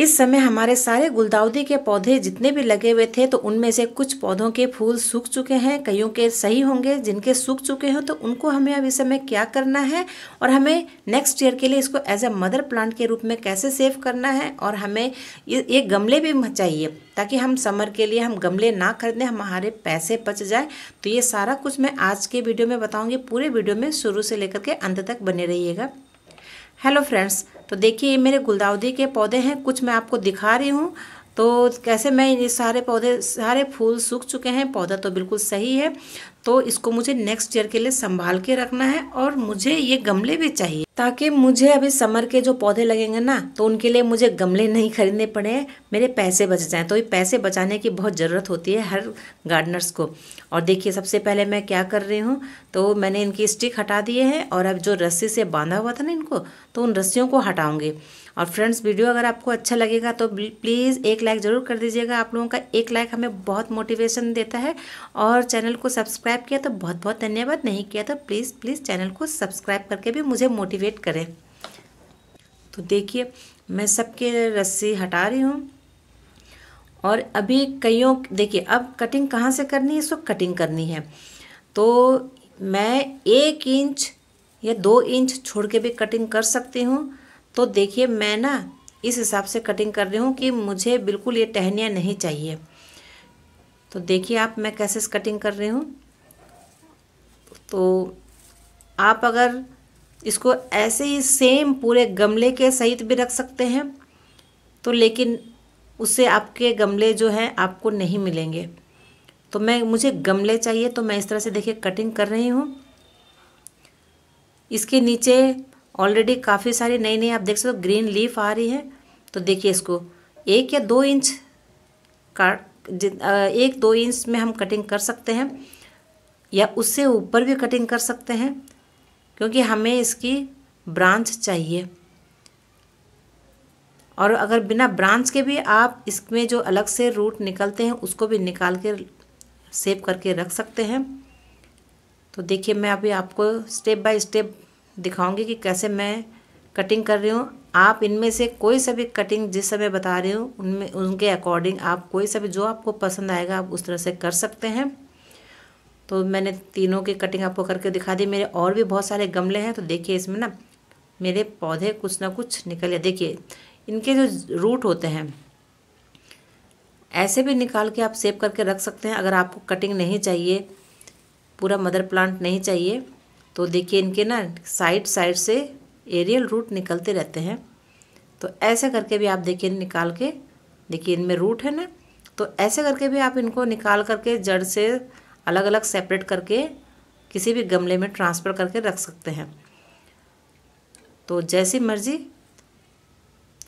इस समय हमारे सारे गुलदाउदी के पौधे जितने भी लगे हुए थे तो उनमें से कुछ पौधों के फूल सूख चुके हैं कईयों के सही होंगे जिनके सूख चुके हैं तो उनको हमें अब इस समय क्या करना है और हमें नेक्स्ट ईयर के लिए इसको एज अ मदर प्लांट के रूप में कैसे सेव करना है और हमें ये गमले भी चाहिए ताकि हम समर के लिए हम गमले ना खरीदें हमारे पैसे बच जाए तो ये सारा कुछ मैं आज के वीडियो में बताऊँगी पूरे वीडियो में शुरू से लेकर के अंत तक बने रहिएगा हेलो फ्रेंड्स तो देखिए ये मेरे गुलदाउदी के पौधे हैं कुछ मैं आपको दिखा रही हूँ तो कैसे मैं ये सारे पौधे सारे फूल सूख चुके हैं पौधा तो बिल्कुल सही है तो इसको मुझे नेक्स्ट ईयर के लिए संभाल के रखना है और मुझे ये गमले भी चाहिए ताकि मुझे अभी समर के जो पौधे लगेंगे ना तो उनके लिए मुझे गमले नहीं खरीदने पड़े मेरे पैसे बच जाएं तो ये पैसे बचाने की बहुत ज़रूरत होती है हर गार्डनर्स को और देखिए सबसे पहले मैं क्या कर रही हूँ तो मैंने इनकी स्टिक हटा दिए हैं और अब जो रस्सी से बांधा हुआ था ना इनको तो उन रस्सियों को हटाऊँगी और फ्रेंड्स वीडियो अगर आपको अच्छा लगेगा तो प्लीज़ एक लाइक ज़रूर कर दीजिएगा आप लोगों का एक लाइक हमें बहुत मोटिवेशन देता है और चैनल को सब्सक्राइब किया तो बहुत बहुत धन्यवाद नहीं किया तो प्लीज़ प्लीज़ चैनल को सब्सक्राइब करके भी मुझे मोटिवेट करें तो देखिए मैं सबके रस्सी हटा रही हूँ और अभी कईयों देखिए अब कटिंग कहाँ से करनी है इसको कटिंग करनी है तो मैं एक इंच या दो इंच छोड़ के भी कटिंग कर सकती हूँ तो देखिए मैं ना इस हिसाब से कटिंग कर रही हूँ कि मुझे बिल्कुल ये टहनियाँ नहीं चाहिए तो देखिए आप मैं कैसे कटिंग कर रही हूँ तो आप अगर इसको ऐसे ही सेम पूरे गमले के सहित भी रख सकते हैं तो लेकिन उससे आपके गमले जो हैं आपको नहीं मिलेंगे तो मैं मुझे गमले चाहिए तो मैं इस तरह से देखिए कटिंग कर रही हूँ इसके नीचे ऑलरेडी काफ़ी सारी नई नई आप देख सकते हो ग्रीन लीफ आ रही है तो देखिए इसको एक या दो इंच काट एक दो इंच में हम कटिंग कर सकते हैं या उससे ऊपर भी कटिंग कर सकते हैं क्योंकि हमें इसकी ब्रांच चाहिए और अगर बिना ब्रांच के भी आप इसमें जो अलग से रूट निकलते हैं उसको भी निकाल के सेव करके रख सकते हैं तो देखिए मैं अभी आपको स्टेप बाय स्टेप दिखाऊंगी कि कैसे मैं कटिंग कर रही हूँ आप इनमें से कोई सा भी कटिंग जिस समय बता रही हूँ उनमें उनके अकॉर्डिंग आप कोई सा भी जो आपको पसंद आएगा आप उस तरह से कर सकते हैं तो मैंने तीनों की कटिंग आपको करके दिखा दी मेरे और भी बहुत सारे गमले हैं तो देखिए इसमें ना मेरे पौधे कुछ ना कुछ गया देखिए इनके जो रूट होते हैं ऐसे भी निकाल के आप सेव करके रख सकते हैं अगर आपको कटिंग नहीं चाहिए पूरा मदर प्लांट नहीं चाहिए तो देखिए इनके ना साइड साइड से एरियल रूट निकलते रहते हैं तो ऐसे करके भी आप देखिए निकाल के देखिए इनमें रूट है ना तो ऐसे करके भी आप इनको निकाल करके जड़ से अलग अलग सेपरेट करके किसी भी गमले में ट्रांसफ़र करके रख सकते हैं तो जैसी मर्ज़ी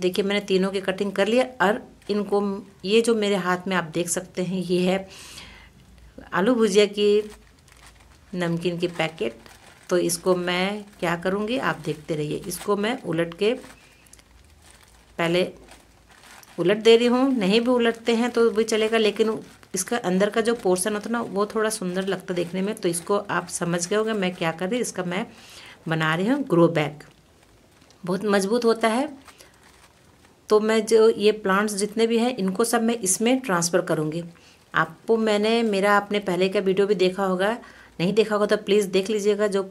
देखिए मैंने तीनों की कटिंग कर लिया और इनको ये जो मेरे हाथ में आप देख सकते हैं ये है आलू भुजिया की नमकीन की पैकेट तो इसको मैं क्या करूँगी आप देखते रहिए इसको मैं उलट के पहले उलट दे रही हूँ नहीं भी उलटते हैं तो भी चलेगा लेकिन इसका अंदर का जो पोर्शन होता है ना वो थोड़ा सुंदर लगता देखने में तो इसको आप समझ गए होंगे मैं क्या कर रही इसका मैं बना रही हूँ ग्रो बैग बहुत मजबूत होता है तो मैं जो ये प्लांट्स जितने भी हैं इनको सब मैं इसमें ट्रांसफ़र करूँगी आपको मैंने मेरा आपने पहले का वीडियो भी देखा होगा नहीं देखा होगा तो प्लीज़ देख लीजिएगा जो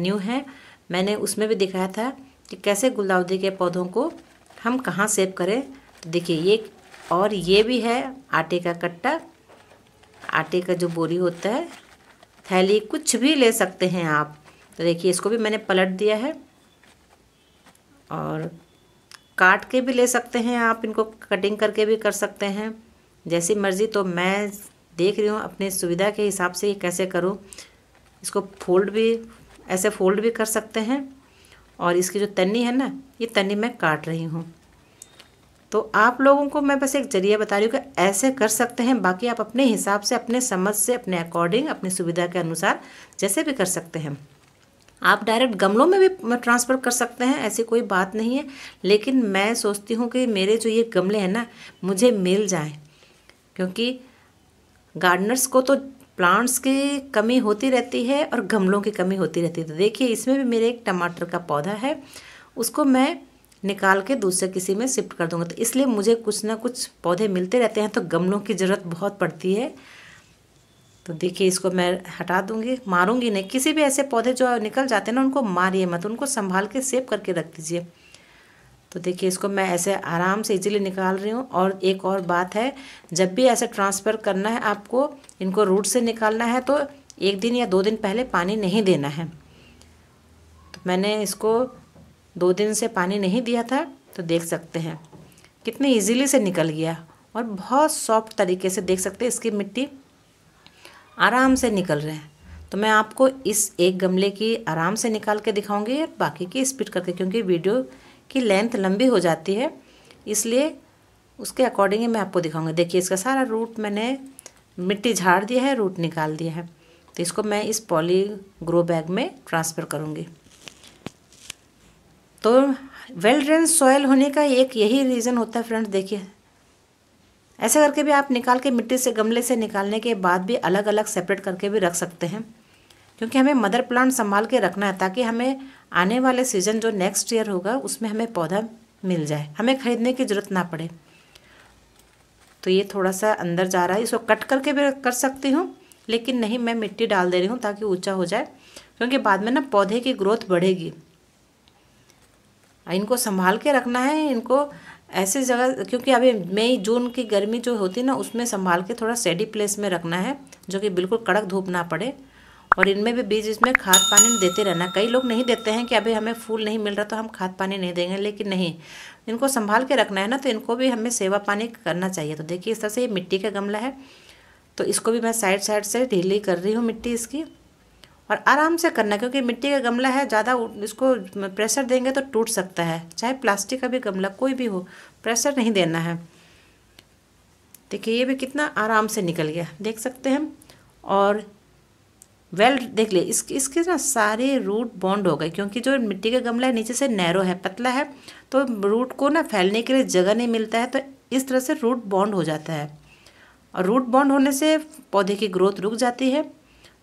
न्यू है मैंने उसमें भी दिखाया था कि कैसे गुलदाउदी के पौधों को हम कहाँ सेव करें तो देखिए ये और ये भी है आटे का कट्टा आटे का जो बोरी होता है थैली कुछ भी ले सकते हैं आप तो देखिए इसको भी मैंने पलट दिया है और काट के भी ले सकते हैं आप इनको कटिंग करके भी कर सकते हैं जैसी मर्ज़ी तो मैं देख रही हूँ अपनी सुविधा के हिसाब से ये कैसे करूँ इसको फोल्ड भी ऐसे फोल्ड भी कर सकते हैं और इसकी जो तन्नी है ना ये तन्नी मैं काट रही हूँ तो आप लोगों को मैं बस एक जरिया बता रही हूँ कि ऐसे कर सकते हैं बाकी आप अपने हिसाब से अपने समझ से अपने अकॉर्डिंग अपनी सुविधा के अनुसार जैसे भी कर सकते हैं आप डायरेक्ट गमलों में भी ट्रांसफ़र कर सकते हैं ऐसी कोई बात नहीं है लेकिन मैं सोचती हूँ कि मेरे जो ये गमले हैं ना मुझे मिल जाएँ क्योंकि गार्डनर्स को तो प्लांट्स की कमी होती रहती है और गमलों की कमी होती रहती है तो देखिए इसमें भी मेरे एक टमाटर का पौधा है उसको मैं निकाल के दूसरे किसी में शिफ्ट कर दूँगा तो इसलिए मुझे कुछ ना कुछ पौधे मिलते रहते हैं तो गमलों की ज़रूरत बहुत पड़ती है तो देखिए इसको मैं हटा दूँगी मारूंगी नहीं किसी भी ऐसे पौधे जो निकल जाते हैं ना उनको मारिए मत उनको संभाल के सेव करके रख दीजिए तो देखिए इसको मैं ऐसे आराम से इजीली निकाल रही हूँ और एक और बात है जब भी ऐसे ट्रांसफ़र करना है आपको इनको रूट से निकालना है तो एक दिन या दो दिन पहले पानी नहीं देना है तो मैंने इसको दो दिन से पानी नहीं दिया था तो देख सकते हैं कितने इजीली से निकल गया और बहुत सॉफ्ट तरीके से देख सकते हैं इसकी मिट्टी आराम से निकल रहे हैं तो मैं आपको इस एक गमले की आराम से निकाल के दिखाऊँगी और बाकी की स्पीड करके क्योंकि वीडियो की लेंथ लंबी हो जाती है इसलिए उसके अकॉर्डिंग मैं आपको दिखाऊंगी देखिए इसका सारा रूट मैंने मिट्टी झाड़ दिया है रूट निकाल दिया है तो इसको मैं इस पॉली ग्रो बैग में ट्रांसफ़र करूँगी तो वेल ड्रेन सॉयल होने का एक यही रीज़न होता है फ्रेंड्स देखिए ऐसे करके भी आप निकाल के मिट्टी से गमले से निकालने के बाद भी अलग अलग सेपरेट करके भी रख सकते हैं क्योंकि हमें मदर प्लांट संभाल के रखना है ताकि हमें आने वाले सीजन जो नेक्स्ट ईयर होगा उसमें हमें पौधा मिल जाए हमें ख़रीदने की ज़रूरत ना पड़े तो ये थोड़ा सा अंदर जा रहा है इसको कट करके भी कर सकती हूँ लेकिन नहीं मैं मिट्टी डाल दे रही हूँ ताकि ऊंचा हो जाए क्योंकि बाद में ना पौधे की ग्रोथ बढ़ेगी इनको संभाल के रखना है इनको ऐसे जगह क्योंकि अभी मई जून की गर्मी जो होती है ना उसमें संभाल के थोड़ा सेडी प्लेस में रखना है जो कि बिल्कुल कड़क धूप ना पड़े और इनमें भी बीज इसमें खाद पानी देते रहना कई लोग नहीं देते हैं कि अभी हमें फूल नहीं मिल रहा तो हम खाद पानी नहीं देंगे लेकिन नहीं इनको संभाल के रखना है ना तो इनको भी हमें सेवा पानी करना चाहिए तो देखिए इस तरह से ये मिट्टी का गमला है तो इसको भी मैं साइड साइड से ढीली कर रही हूँ मिट्टी इसकी और आराम से करना क्योंकि मिट्टी का गमला है ज़्यादा इसको प्रेशर देंगे तो टूट सकता है चाहे प्लास्टिक का भी गमला कोई भी हो प्रेशर नहीं देना है देखिए ये भी कितना आराम से निकल गया देख सकते हैं और वेल well, देख ले इस इसके ना सारे रूट बॉन्ड हो गए क्योंकि जो मिट्टी का गमला है नीचे से नैरो है पतला है तो रूट को ना फैलने के लिए जगह नहीं मिलता है तो इस तरह से रूट बॉन्ड हो जाता है और रूट बॉन्ड होने से पौधे की ग्रोथ रुक जाती है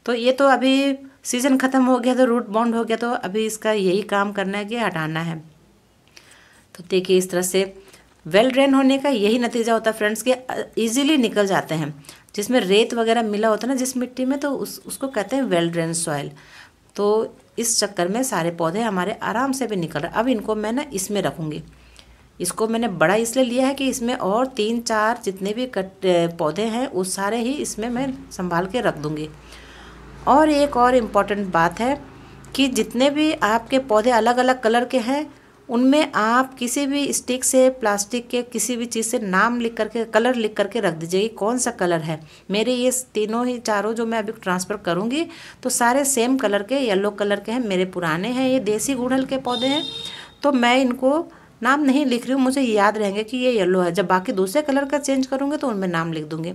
तो ये तो अभी सीज़न ख़त्म हो गया तो रूट बॉन्ड हो गया तो अभी इसका यही काम करना है कि हटाना है तो देखिए इस तरह से वेल ड्रेन होने का यही नतीजा होता है फ्रेंड्स कि ईजिली निकल जाते हैं जिसमें रेत वगैरह मिला होता है ना जिस मिट्टी में तो उस उसको कहते हैं वेल ड्रेन सॉइल तो इस चक्कर में सारे पौधे हमारे आराम से भी निकल रहे अब इनको मैं ना इसमें रखूँगी इसको मैंने बड़ा इसलिए लिया है कि इसमें और तीन चार जितने भी कट पौधे हैं उस सारे ही इसमें मैं संभाल के रख दूँगी और एक और इम्पॉर्टेंट बात है कि जितने भी आपके पौधे अलग अलग कलर के हैं उनमें आप किसी भी स्टिक से प्लास्टिक के किसी भी चीज़ से नाम लिख करके कलर लिख करके रख दीजिए कौन सा कलर है मेरे ये तीनों ही चारों जो मैं अभी ट्रांसफ़र करूँगी तो सारे सेम कलर के येलो कलर के हैं मेरे पुराने हैं ये देसी गुड़हल के पौधे हैं तो मैं इनको नाम नहीं लिख रही हूँ मुझे याद रहेंगे कि ये येलो है जब बाकी दूसरे कलर का चेंज करूँगी तो उनमें नाम लिख दूँगी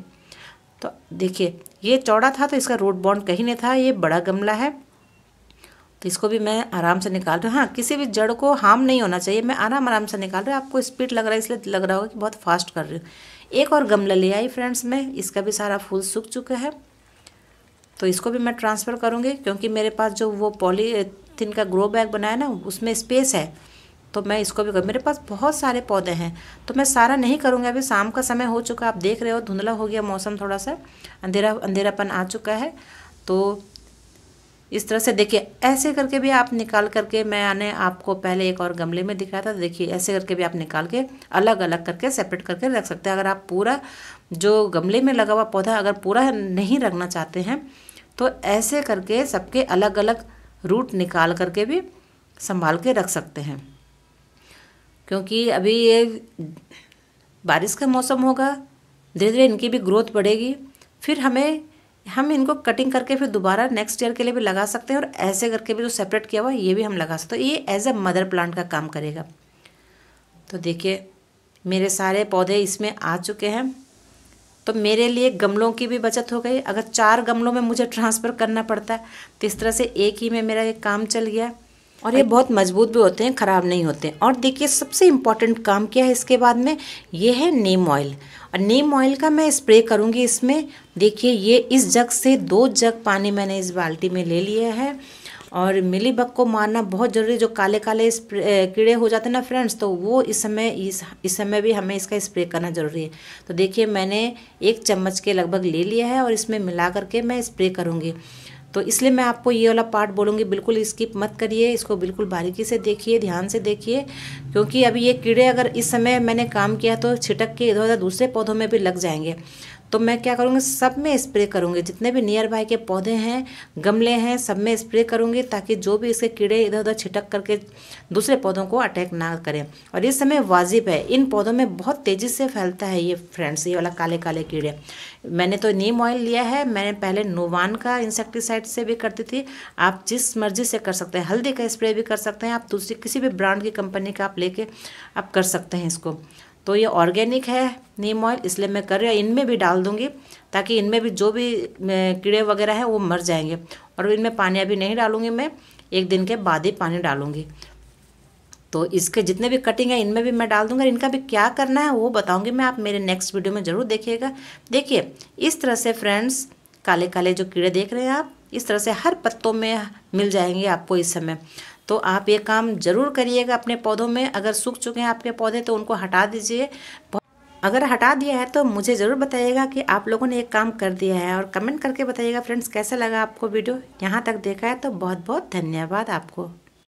तो देखिए ये चौड़ा था तो इसका रूट बॉन्ड कहीं नहीं था ये बड़ा गमला है तो इसको भी मैं आराम से निकाल रही हूँ हाँ किसी भी जड़ को हार्म नहीं होना चाहिए मैं आराम आराम से निकाल रही हूँ आपको स्पीड लग रहा है इसलिए लग रहा होगा कि बहुत फास्ट कर रही हूँ एक और गमला ले आई फ्रेंड्स मैं इसका भी सारा फूल सूख चुका है तो इसको भी मैं ट्रांसफ़र करूँगी क्योंकि मेरे पास जो वो पॉलीथिन का ग्रो बैग बनाया ना उसमें स्पेस है तो मैं इसको भी कर मेरे पास बहुत सारे पौधे हैं तो मैं सारा नहीं करूँगा अभी शाम का समय हो चुका आप देख रहे हो धुंधला हो गया मौसम थोड़ा सा अंधेरा अंधेरापन आ चुका है तो इस तरह से देखिए ऐसे करके भी आप निकाल करके मैंने आपको पहले एक और गमले में दिखाया था देखिए ऐसे करके भी आप निकाल के अलग अलग करके सेपरेट करके रख सकते हैं अगर आप पूरा जो गमले में लगा हुआ पौधा अगर पूरा नहीं रखना चाहते हैं तो ऐसे करके सबके अलग अलग रूट निकाल करके भी संभाल के रख सकते हैं क्योंकि अभी ये बारिश का मौसम होगा धीरे धीरे इनकी भी ग्रोथ बढ़ेगी फिर हमें हम इनको कटिंग करके फिर दोबारा नेक्स्ट ईयर के लिए भी लगा सकते हैं और ऐसे करके भी जो सेपरेट किया हुआ है ये भी हम लगा सकते हैं तो ये एज अ मदर प्लांट का काम करेगा तो देखिए मेरे सारे पौधे इसमें आ चुके हैं तो मेरे लिए गमलों की भी बचत हो गई अगर चार गमलों में मुझे ट्रांसफ़र करना पड़ता है तो इस तरह से एक ही में मेरा ये काम चल गया और ये बहुत मजबूत भी होते हैं ख़राब नहीं होते हैं। और देखिए सबसे इम्पॉर्टेंट काम क्या है इसके बाद में ये है नीम ऑयल और नीम ऑयल का मैं स्प्रे करूँगी इसमें देखिए ये इस जग से दो जग पानी मैंने इस बाल्टी में ले लिया है और मिली बग को मारना बहुत ज़रूरी जो काले काले कीड़े हो जाते हैं ना फ्रेंड्स तो वो इस समय इस इस समय भी हमें इसका स्प्रे करना ज़रूरी है तो देखिए मैंने एक चम्मच के लगभग ले लिया है और इसमें मिला करके मैं स्प्रे करूँगी तो इसलिए मैं आपको ये वाला पार्ट बोलूँगी बिल्कुल स्किप मत करिए इसको बिल्कुल बारीकी से देखिए ध्यान से देखिए क्योंकि अभी ये कीड़े अगर इस समय मैंने काम किया तो छिटक के इधर उधर दूसरे पौधों में भी लग जाएंगे तो मैं क्या करूँगी सब में स्प्रे करूँगी जितने भी नियर बाई के पौधे हैं गमले हैं सब में स्प्रे करूँगी ताकि जो भी इसके कीड़े इधर उधर छिटक करके दूसरे पौधों को अटैक ना करें और ये समय वाजिब है इन पौधों में बहुत तेज़ी से फैलता है ये फ्रेंड्स ये वाला काले काले कीड़े मैंने तो नीम ऑयल लिया है मैंने पहले नोवान का इंसेक्टिसाइड से भी करती थी आप जिस मर्जी से कर सकते हैं हल्दी का स्प्रे भी कर सकते हैं आप दूसरी किसी भी ब्रांड की कंपनी का आप लेके आप कर सकते हैं इसको तो ये ऑर्गेनिक है नीम ऑयल इसलिए मैं कर रही इनमें भी डाल दूँगी ताकि इनमें भी जो भी कीड़े वगैरह हैं वो मर जाएंगे और इनमें पानी अभी नहीं डालूँगी मैं एक दिन के बाद ही पानी डालूँगी तो इसके जितने भी कटिंग है इनमें भी मैं डाल दूंगा इनका भी क्या करना है वो बताऊंगी मैं आप मेरे नेक्स्ट वीडियो में ज़रूर देखिएगा देखिए इस तरह से फ्रेंड्स काले काले जो कीड़े देख रहे हैं आप इस तरह से हर पत्तों में मिल जाएंगे आपको इस समय तो आप ये काम ज़रूर करिएगा अपने पौधों में अगर सूख चुके हैं आपके पौधे तो उनको हटा दीजिए अगर हटा दिया है तो मुझे ज़रूर बताइएगा कि आप लोगों ने एक काम कर दिया है और कमेंट करके बताइएगा फ्रेंड्स कैसा लगा आपको वीडियो यहाँ तक देखा है तो बहुत बहुत धन्यवाद आपको